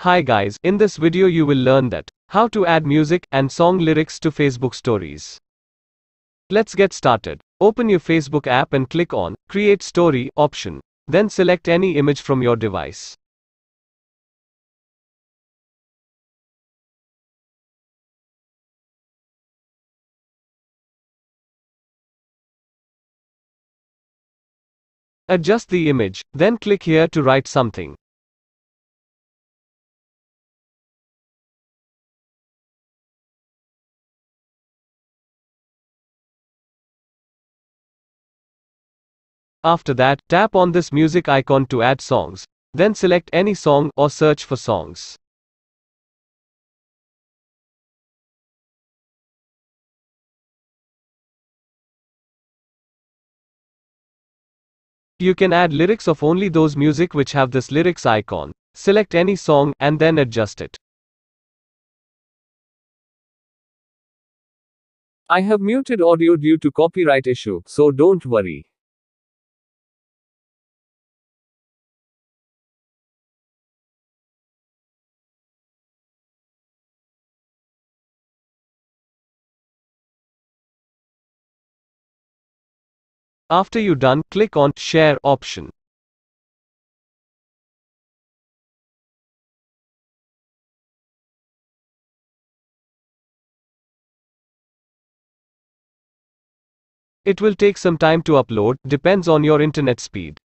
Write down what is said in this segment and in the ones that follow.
Hi guys, in this video you will learn that how to add music and song lyrics to Facebook stories. Let's get started. Open your Facebook app and click on create story option. Then select any image from your device. Adjust the image, then click here to write something. After that, tap on this music icon to add songs. Then select any song or search for songs. You can add lyrics of only those music which have this lyrics icon. Select any song and then adjust it. I have muted audio due to copyright issue, so don't worry. After you done, click on Share option. It will take some time to upload, depends on your internet speed.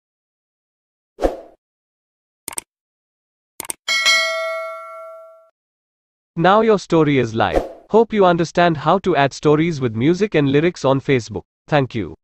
Now your story is live. Hope you understand how to add stories with music and lyrics on Facebook. Thank you.